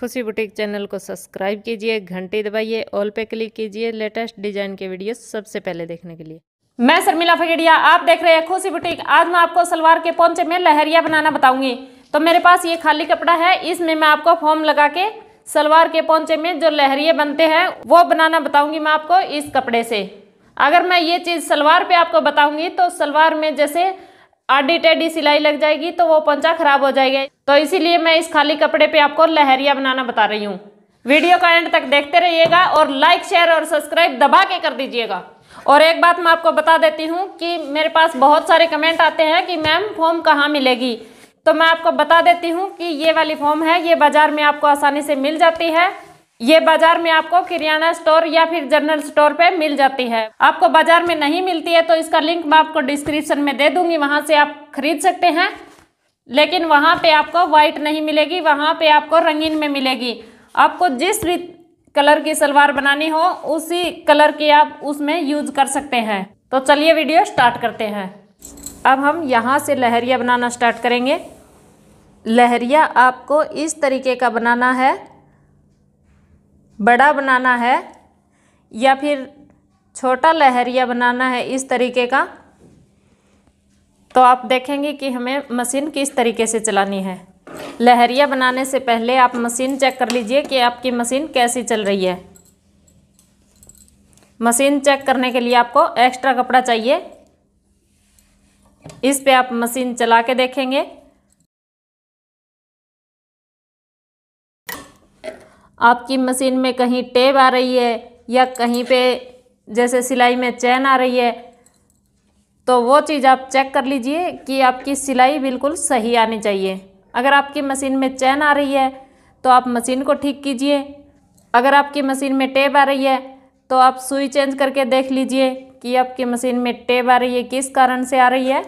खुशी boutique channel को subscribe कीजिए घंटी दबाइए ऑल पे क्लिक कीजिए लेटेस्ट डिजाइन के वीडियो सबसे पहले देखने के लिए मैं शर्मिला फगेड़िया आप देख रहे हैं खुशी बुटीक आज मैं आपको सलवार के पोंचे में लहरिया बनाना बताऊंगी तो मेरे पास ये खाली कपड़ा है इसमें मैं आपको फॉर्म लगा के सलवार के पोंचे में जो लहरिए बनते हैं वो बनाना बताऊंगी मैं आपको इस कपड़े से अगर मैं ये चीज़ सलवार पे आपको बताऊंगी तो सलवार में जैसे आधी टेढ़ी सिलाई लग जाएगी तो वो पंचा खराब हो जाएगा तो इसीलिए मैं इस खाली कपड़े पे आपको लहरिया बनाना बता रही हूँ वीडियो का एंड तक देखते रहिएगा और लाइक शेयर और सब्सक्राइब दबा के कर दीजिएगा और एक बात मैं आपको बता देती हूँ कि मेरे पास बहुत सारे कमेंट आते हैं कि मैम फॉर्म कहाँ मिलेगी तो मैं आपको बता देती हूँ कि ये वाली फॉर्म है ये बाज़ार में आपको आसानी से मिल जाती है ये बाजार में आपको किरियाना स्टोर या फिर जनरल स्टोर पे मिल जाती है आपको बाजार में नहीं मिलती है तो इसका लिंक मैं आपको डिस्क्रिप्शन में दे दूंगी वहाँ से आप खरीद सकते हैं लेकिन वहाँ पे आपको वाइट नहीं मिलेगी वहाँ पे आपको रंगीन में मिलेगी आपको जिस भी कलर की सलवार बनानी हो उसी कलर की आप उसमें यूज कर सकते हैं तो चलिए वीडियो स्टार्ट करते हैं अब हम यहाँ से लहरिया बनाना स्टार्ट करेंगे लहरिया आपको इस तरीके का बनाना है बड़ा बनाना है या फिर छोटा लहरिया बनाना है इस तरीके का तो आप देखेंगे कि हमें मशीन किस तरीके से चलानी है लहरिया बनाने से पहले आप मशीन चेक कर लीजिए कि आपकी मशीन कैसी चल रही है मशीन चेक करने के लिए आपको एक्स्ट्रा कपड़ा चाहिए इस पे आप मशीन चला के देखेंगे आपकी मशीन में कहीं टेब आ रही है या कहीं पे जैसे सिलाई में चैन आ रही है तो वो चीज़ आप चेक कर लीजिए कि आपकी सिलाई बिल्कुल सही आनी चाहिए अगर आपकी मशीन में चैन आ रही है तो आप मशीन को ठीक कीजिए अगर आपकी मशीन में टेब आ रही है तो आप सुई चेंज करके देख लीजिए कि आपकी मशीन में टेब आ रही है किस कारण से आ रही है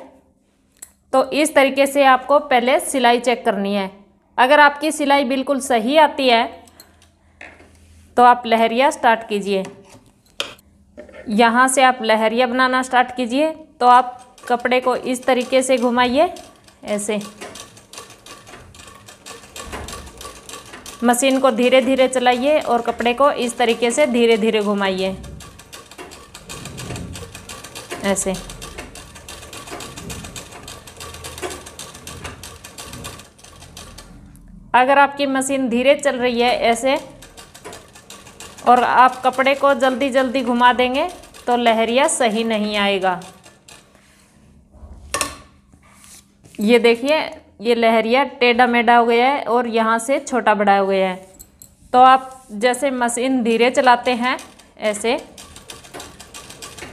तो इस तरीके से आपको पहले सिलाई चेक करनी है अगर आपकी सिलाई बिल्कुल सही आती है तो आप लहरिया स्टार्ट कीजिए यहाँ से आप लहरिया बनाना स्टार्ट कीजिए तो आप कपड़े को इस तरीके से घुमाइए ऐसे मशीन को धीरे धीरे चलाइए और कपड़े को इस तरीके से धीरे धीरे घुमाइए ऐसे अगर आपकी मशीन धीरे चल रही है ऐसे और आप कपड़े को जल्दी जल्दी घुमा देंगे तो लहरिया सही नहीं आएगा ये देखिए ये लहरिया टेढ़ा मेढ़ा हो गया है और यहाँ से छोटा बड़ा हो गया है तो आप जैसे मशीन धीरे चलाते हैं ऐसे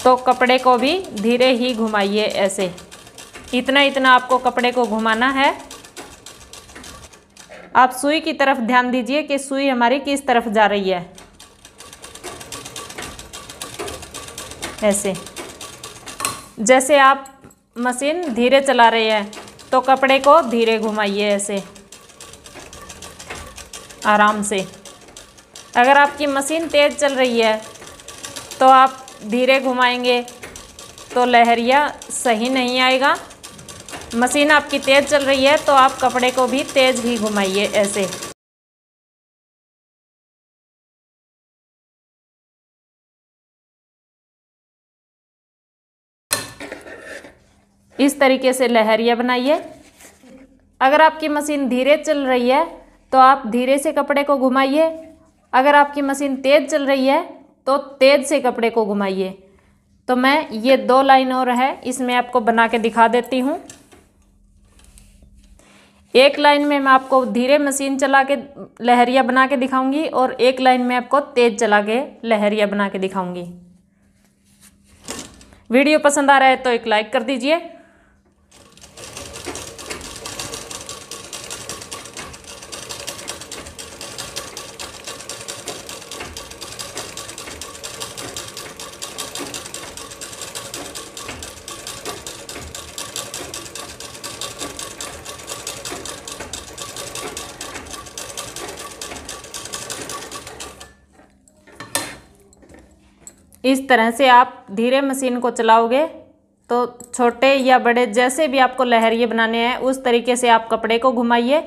तो कपड़े को भी धीरे ही घुमाइए ऐसे इतना इतना आपको कपड़े को घुमाना है आप सुई की तरफ ध्यान दीजिए कि सुई हमारी किस तरफ जा रही है ऐसे जैसे आप मशीन धीरे चला रहे हैं तो कपड़े को धीरे घुमाइए ऐसे आराम से अगर आपकी मशीन तेज़ चल रही है तो आप धीरे घुमाएंगे तो लहरिया सही नहीं आएगा मशीन आपकी तेज़ चल रही है तो आप कपड़े को भी तेज़ ही घुमाइए ऐसे इस तरीके से लहरिया बनाइए अगर आपकी मशीन धीरे चल रही है तो आप धीरे से कपड़े को घुमाइए अगर आपकी मशीन तेज़ चल रही है तो तेज़ से कपड़े को घुमाइए तो मैं ये दो लाइन और है इसमें आपको बना के दिखा देती हूँ एक लाइन में मैं आपको धीरे मशीन चला के लहरिया बना के दिखाऊंगी और एक लाइन में आपको तेज़ चला के लहरिया बना के दिखाऊंगी वीडियो पसंद आ रहा है तो एक लाइक कर दीजिए इस तरह से आप धीरे मशीन को चलाओगे तो छोटे या बड़े जैसे भी आपको लहरिए बनाने हैं उस तरीके से आप कपड़े को घुमाइए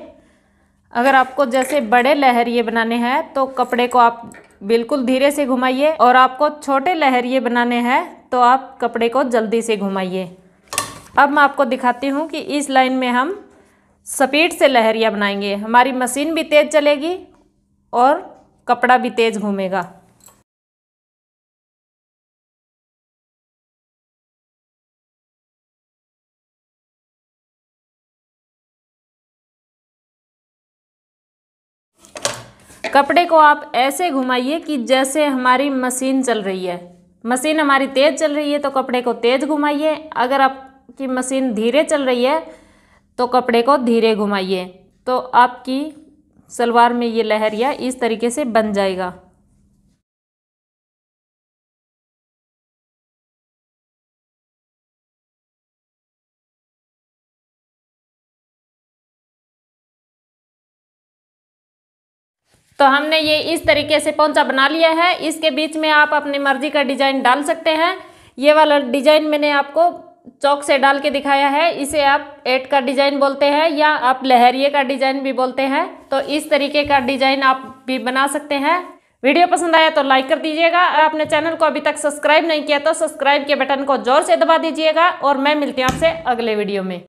अगर आपको जैसे बड़े लहरिए बनाने हैं तो कपड़े को आप बिल्कुल धीरे से घुमाइए और आपको छोटे लहरिए बनाने हैं तो आप कपड़े को जल्दी से घुमाइए अब मैं आपको दिखाती हूँ कि इस लाइन में हम स्पीड से लहरिया बनाएंगे हमारी मशीन भी तेज़ चलेगी और कपड़ा भी तेज़ घूमेगा कपड़े को आप ऐसे घुमाइए कि जैसे हमारी मशीन चल रही है मशीन हमारी तेज़ चल रही है तो कपड़े को तेज़ घुमाइए अगर आपकी मशीन धीरे चल रही है तो कपड़े को धीरे घुमाइए तो आपकी सलवार में ये लहरिया इस तरीके से बन जाएगा तो हमने ये इस तरीके से पौचा बना लिया है इसके बीच में आप अपनी मर्जी का डिजाइन डाल सकते हैं ये वाला डिजाइन मैंने आपको चौक से डाल के दिखाया है इसे आप एट का डिजाइन बोलते हैं या आप लहरिए का डिजाइन भी बोलते हैं तो इस तरीके का डिजाइन आप भी बना सकते हैं वीडियो पसंद आया तो लाइक कर दीजिएगा आपने चैनल को अभी तक सब्सक्राइब नहीं किया तो सब्सक्राइब के बटन को जोर से दबा दीजिएगा और मैं मिलती हूँ आपसे अगले वीडियो में